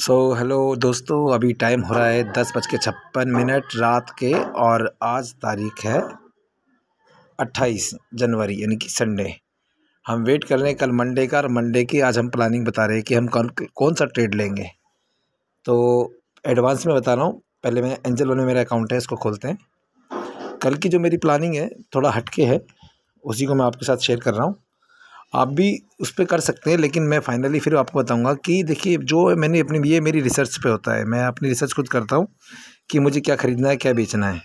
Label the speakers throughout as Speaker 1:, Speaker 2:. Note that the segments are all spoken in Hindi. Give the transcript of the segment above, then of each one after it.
Speaker 1: सो so, हेलो दोस्तों अभी टाइम हो रहा है दस बज के छप्पन मिनट रात के और आज तारीख है अट्ठाईस जनवरी यानी कि संडे हम वेट कर रहे हैं कल मंडे का और मंडे की आज हम प्लानिंग बता रहे हैं कि हम कौन कौन सा ट्रेड लेंगे तो एडवांस में बता रहा हूँ पहले मैं एंजल वन में मेरा अकाउंट है इसको खोलते हैं कल की जो मेरी प्लानिंग है थोड़ा हटके है उसी को मैं आपके साथ शेयर कर रहा हूँ आप भी उस पर कर सकते हैं लेकिन मैं फाइनली फिर आपको बताऊंगा कि देखिए जो मैंने अपनी ये मेरी रिसर्च पे होता है मैं अपनी रिसर्च खुद करता हूँ कि मुझे क्या ख़रीदना है क्या बेचना है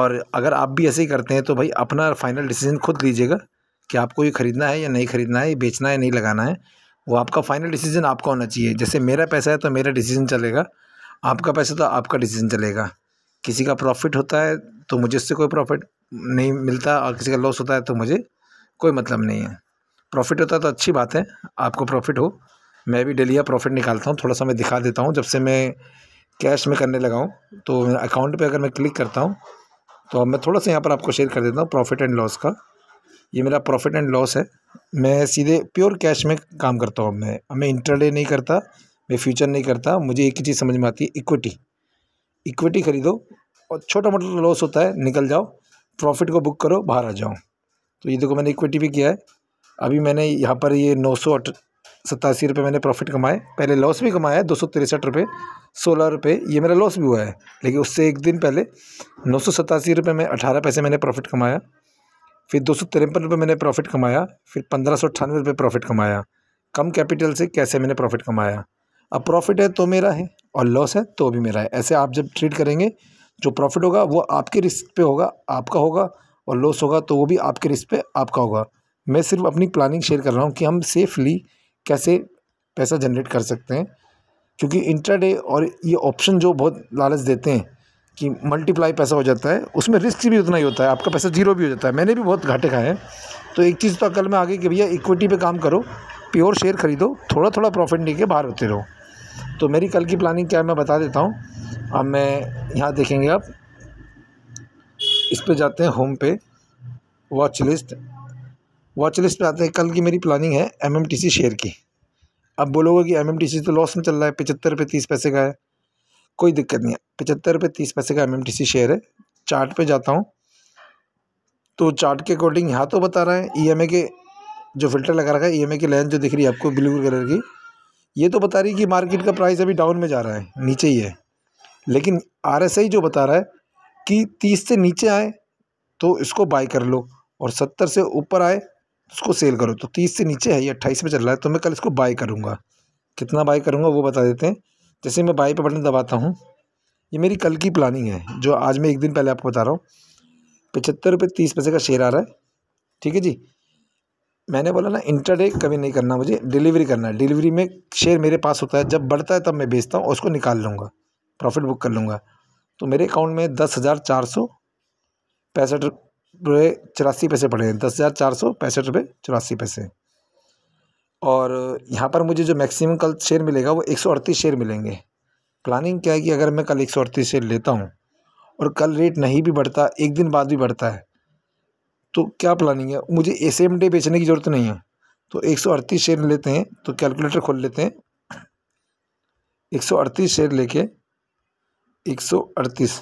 Speaker 1: और अगर आप भी ऐसे ही करते हैं तो भाई अपना फाइनल डिसीजन खुद लीजिएगा कि आपको ये ख़रीदना है या नहीं ख़रीदना है बेचना है नहीं लगाना है वो आपका फाइनल डिसीजन आपका होना चाहिए जैसे मेरा पैसा है तो मेरा डिसीजन चलेगा आपका पैसा तो आपका डिसीजन चलेगा किसी का प्रॉफिट होता है तो मुझे उससे कोई प्रॉफिट नहीं मिलता और किसी का लॉस होता है तो मुझे कोई मतलब नहीं है प्रॉफिट होता है तो अच्छी बात है आपको प्रॉफिट हो मैं भी डेली प्रॉफिट निकालता हूँ थोड़ा सा मैं दिखा देता हूँ जब से मैं कैश में करने लगा हूँ तो अकाउंट पे अगर मैं क्लिक करता हूँ तो अब मैं थोड़ा सा यहाँ पर आपको शेयर कर देता हूँ प्रॉफिट एंड लॉस का ये मेरा प्रॉफिट एंड लॉस है मैं सीधे प्योर कैश में काम करता हूँ मैं मैं इंटरडे नहीं करता मैं फ्यूचर नहीं करता मुझे एक ही चीज़ समझ में आती है इक्विटी इक्विटी खरीदो और छोटा मोटा लॉस होता है निकल जाओ प्रॉफिट को बुक करो बाहर आ जाओ तो ये देखो मैंने इक्विटी भी किया है अभी मैंने यहाँ पर ये नौ सौ सतासी रुपये मैंने प्रॉफिट कमाए पहले लॉस भी कमाया है दो सौ तिरसठ रुपये सोलह रुपये ये मेरा लॉस भी हुआ है लेकिन उससे एक दिन पहले नौ सौ सतासी रुपये में अठारह पैसे मैंने प्रॉफिट कमाया फिर दो सौ तिरपन रुपये मैंने प्रॉफिट कमाया फिर पंद्रह सौ अट्ठानवे रुपये प्रॉफिट कमाया कम कैपिटल से कैसे मैंने प्रॉफिट कमाया अब प्रॉफिट है तो मेरा है और लॉस है तो भी मेरा है ऐसे आप जब ट्रेड करेंगे जो प्रॉफिट होगा वो आपके रिस्क पे होगा आपका होगा और लॉस होगा तो वो भी आपके रिस्क पे आपका होगा मैं सिर्फ अपनी प्लानिंग शेयर कर रहा हूँ कि हम सेफली कैसे पैसा जनरेट कर सकते हैं क्योंकि इंट्राडे और ये ऑप्शन जो बहुत लालच देते हैं कि मल्टीप्लाई पैसा हो जाता है उसमें रिस्क भी उतना ही होता है आपका पैसा जीरो भी हो जाता है मैंने भी बहुत घाटे खाए हैं तो एक चीज़ तो अकल में आ गई कि भैया इक्विटी पे काम करो प्योर शेयर खरीदो थोड़ा थोड़ा प्रॉफिट लेके बाहर होते रहो तो मेरी कल की प्लानिंग क्या है मैं बता देता हूँ अब मैं यहाँ देखेंगे आप इस पर जाते हैं होम पे वॉच लिस्ट वॉच लिस्ट पर आते हैं कल की मेरी प्लानिंग है एमएमटीसी शेयर की अब बोलोगे कि एमएमटीसी तो लॉस में चल रहा है पचहत्तर रुपये तीस पैसे का है कोई दिक्कत नहीं है पचहत्तर रुपये तीस पैसे का एमएमटीसी शेयर है चार्ट पे जाता हूँ तो चार्ट के अकॉर्डिंग यहाँ तो बता रहा है ईएमए e के जो फिल्टर लगा रखा है ईएमए e की लेंथ जो दिख रही है आपको ब्लू कलर की ये तो बता रही कि मार्केट का प्राइस अभी डाउन में जा रहा है नीचे ही है लेकिन आई जो बता रहा है कि तीस से नीचे आए तो इसको बाई कर लो और सत्तर से ऊपर आए उसको सेल करो तो तीस से नीचे है ये अट्ठाईस पे चल रहा है तो मैं कल इसको बाई करूँगा कितना बाई करूँगा वो बता देते हैं जैसे मैं बाई पर बटन दबाता हूँ ये मेरी कल की प्लानिंग है जो आज मैं एक दिन पहले आपको बता रहा हूँ पचहत्तर रुपये तीस पैसे का शेयर आ रहा है ठीक है जी मैंने बोला ना इंटरडे कभी नहीं करना मुझे डिलीवरी करना है डिलीवरी में शेयर मेरे पास होता है जब बढ़ता है तब मैं बेचता हूँ उसको निकाल लूँगा प्रॉफिट बुक कर लूँगा तो मेरे अकाउंट में दस हज़ार चार सौ पैंसठ रुपये चौरासी पैसे पड़े हैं दस हज़ार चार सौ पैंसठ रुपये चौरासी पैसे और यहाँ पर मुझे जो मैक्सिमम कल शेयर मिलेगा वो एक सौ अड़तीस शेयर मिलेंगे प्लानिंग क्या है कि अगर मैं कल एक सौ अड़तीस शेयर लेता हूँ और कल रेट नहीं भी बढ़ता एक दिन बाद भी बढ़ता है तो क्या प्लानिंग है मुझे ए सेम डे बेचने की ज़रूरत नहीं है तो एक सौ अड़तीस शेयर लेते हैं तो कैलकुलेटर खोल लेते हैं एक सौ अड़तीस शेयर लेके एक सौ अड़तीस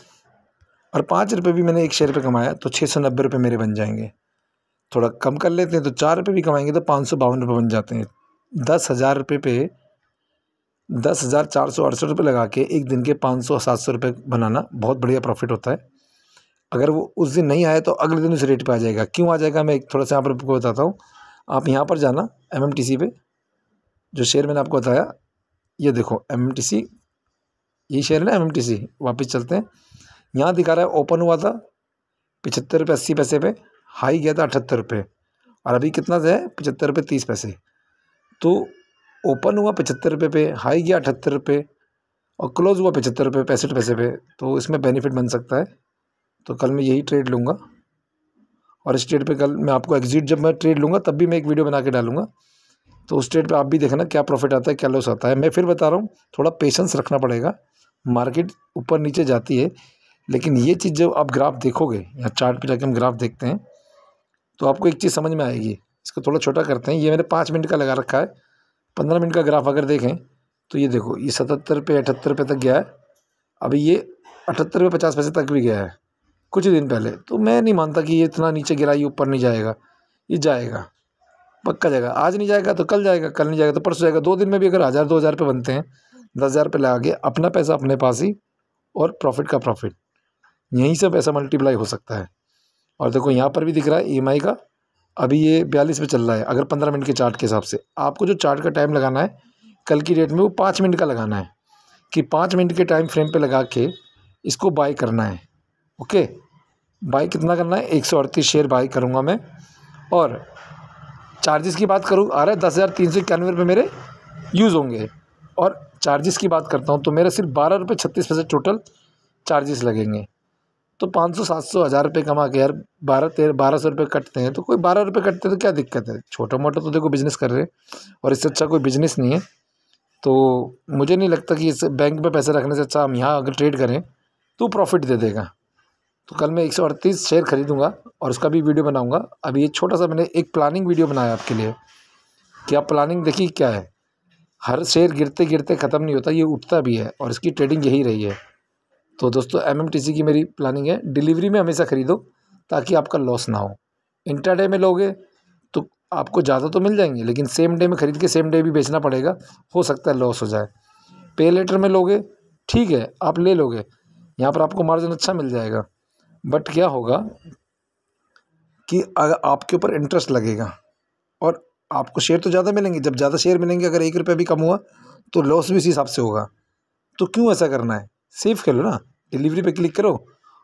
Speaker 1: और पाँच रुपये भी मैंने एक शेयर पर कमाया तो छः सौ नब्बे रुपये मेरे बन जाएंगे थोड़ा कम कर लेते हैं तो चार रुपये भी कमाएंगे तो पाँच सौ बावन रुपये बन जाते हैं दस हज़ार रुपये पे दस हज़ार चार सौ अड़सठ रुपये लगा के एक दिन के पाँच सौ सात सौ रुपये बनाना बहुत बढ़िया प्रॉफिट होता है अगर वो उस दिन नहीं आया तो अगले दिन उस रेट पर आ जाएगा क्यों आ जाएगा मैं थोड़ा सा यहाँ पर आपको बताता हूँ आप यहाँ पर जाना एम एम टी सी पे जो शेयर मैंने आपको बताया ये देखो एम एम टी सी ये शेयर है ना एम एम टी सी वापस चलते हैं यहाँ दिखा रहा है ओपन हुआ था पिछहत्तर रुपये अस्सी पैसे पे हाई गया था अठहत्तर रुपये और अभी कितना है पचहत्तर रुपये तीस पैसे तो ओपन हुआ पचहत्तर रुपये पे हाई गया अठहत्तर रुपये और क्लोज़ हुआ पचहत्तर रुपये पैंसठ पैसे पे तो इसमें बेनिफिट बन सकता है तो कल मैं यही ट्रेड लूँगा और इस ट्रेड पर कल मैं आपको एग्जिट जब मैं ट्रेड लूँगा तब भी मैं एक वीडियो बना के डालूँगा तो उस ट्रेड पर आप भी देखना क्या प्रॉफिट आता है क्या लॉस आता है मैं फिर बता रहा हूँ थोड़ा पेशेंस रखना पड़ेगा मार्केट ऊपर नीचे जाती है लेकिन ये चीज़ जब आप ग्राफ देखोगे या चार्ट पे जाके हम ग्राफ देखते हैं तो आपको एक चीज़ समझ में आएगी इसको थोड़ा छोटा करते हैं ये मैंने पाँच मिनट का लगा रखा है पंद्रह मिनट का ग्राफ अगर देखें तो ये देखो ये सतहत्तर पे अठहत्तर पे तक गया है अभी ये अठहत्तर पे पचास पैसे तक भी गया है कुछ दिन पहले तो मैं नहीं मानता कि ये इतना नीचे गिरा ये ऊपर नहीं जाएगा ये जाएगा पक्का जाएगा आज नहीं जाएगा तो कल जाएगा कल नहीं जाएगा तो परसों जाएगा दो दिन में भी अगर हज़ार दो हज़ार पे बनते हैं दस हज़ार पे लगा के अपना पैसा अपने पास ही और प्रॉफिट का प्रॉफिट यहीं से पैसा मल्टीप्लाई हो सकता है और देखो यहाँ पर भी दिख रहा है ई e का अभी ये बयालीस पे चल रहा है अगर पंद्रह मिनट के चार्ट के हिसाब से आपको जो चार्ट का टाइम लगाना है कल की डेट में वो पाँच मिनट का लगाना है कि पाँच मिनट के टाइम फ्रेम पे लगा के इसको बाई करना है ओके बाय कितना करना है एक सौ अड़तीस शेयर बाई करूँगा मैं और चार्जेस की बात करूँ आ रहा है दस हज़ार तीन सौ इक्यानवे रुपये मेरे यूज़ होंगे और चार्जेस की बात करता हूँ तो मेरा सिर्फ बारह रुपये छत्तीस पैसे टोटल चार्जेस लगेंगे तो पाँच सौ सात सौ हज़ार रुपये कमा के यार बारह तेरह बारह सौ रुपये कटते हैं तो कोई बारह रुपये कटते हैं तो क्या दिक्कत है छोटा मोटा तो देखो बिजनेस कर रहे हैं और इससे अच्छा कोई बिजनेस नहीं है तो मुझे नहीं लगता कि इस बैंक में पैसे रखने से अच्छा हम यहाँ अगर ट्रेड करें तो प्रॉफिट दे देगा तो कल मैं एक सौ अड़तीस शेयर खरीदूँगा और उसका भी वीडियो बनाऊँगा अभी ये छोटा सा मैंने एक प्लानिंग वीडियो बनाया आपके लिए कि आप प्लानिंग देखिए क्या है हर शेयर गिरते गिरते ख़त्म नहीं होता ये उठता भी है और इसकी ट्रेडिंग यही रही है तो दोस्तों एमएमटीसी की मेरी प्लानिंग है डिलीवरी में हमेशा ख़रीदो ताकि आपका लॉस ना हो इंटरडे में लोगे तो आपको ज़्यादा तो मिल जाएंगे लेकिन सेम डे में ख़रीद के सेम डे भी बेचना पड़ेगा हो सकता है लॉस हो जाए पे लेटर में लोगे ठीक है आप ले लोगे यहाँ पर आपको मार्जिन अच्छा मिल जाएगा बट क्या होगा कि अगर आपके ऊपर इंटरेस्ट लगेगा और आपको शेयर तो ज़्यादा मिलेंगे जब ज़्यादा शेयर मिलेंगे अगर एक रुपये भी कम हुआ तो लॉस भी उसी हिसाब से होगा तो क्यों ऐसा करना है सेफ खेलो ना डिलीवरी पे क्लिक करो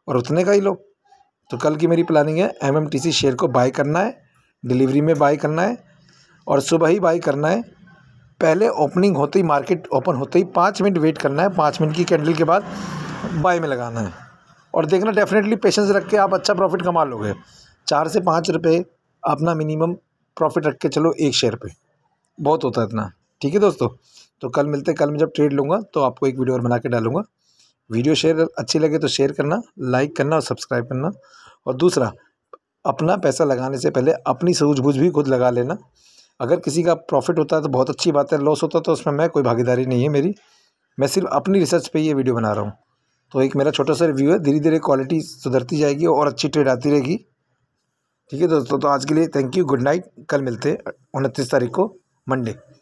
Speaker 1: और उतने का ही लो तो कल की मेरी प्लानिंग है एमएमटीसी शेयर को बाय करना है डिलीवरी में बाय करना है और सुबह ही बाय करना है पहले ओपनिंग होते ही मार्केट ओपन होते ही पाँच मिनट वेट करना है पाँच मिनट की कैंडल के बाद बाय में लगाना है और देखना डेफिनेटली पेशेंस रख के आप अच्छा प्रॉफिट कमा लोगे चार से पाँच रुपये अपना मिनिमम प्रॉफिट रख के चलो एक शेयर पे बहुत होता है इतना ठीक है दोस्तों तो कल मिलते कल मैं जब ट्रेड लूँगा तो आपको एक वीडियो और बना के डालूँगा वीडियो शेयर अच्छी लगे तो शेयर करना लाइक करना और सब्सक्राइब करना और दूसरा अपना पैसा लगाने से पहले अपनी सूझबूझ भी खुद लगा लेना अगर किसी का प्रॉफिट होता है तो बहुत अच्छी बात है लॉस होता है तो उसमें मैं कोई भागीदारी नहीं है मेरी मैं सिर्फ अपनी रिसर्च पे ये वीडियो बना रहा हूँ तो एक मेरा छोटा सा रिव्यू है धीरे धीरे क्वालिटी सुधरती जाएगी और अच्छी ट्रेड आती रहेगी ठीक है दोस्तों तो आज के लिए थैंक यू गुड नाइट कल मिलते हैं उनतीस तारीख को मंडे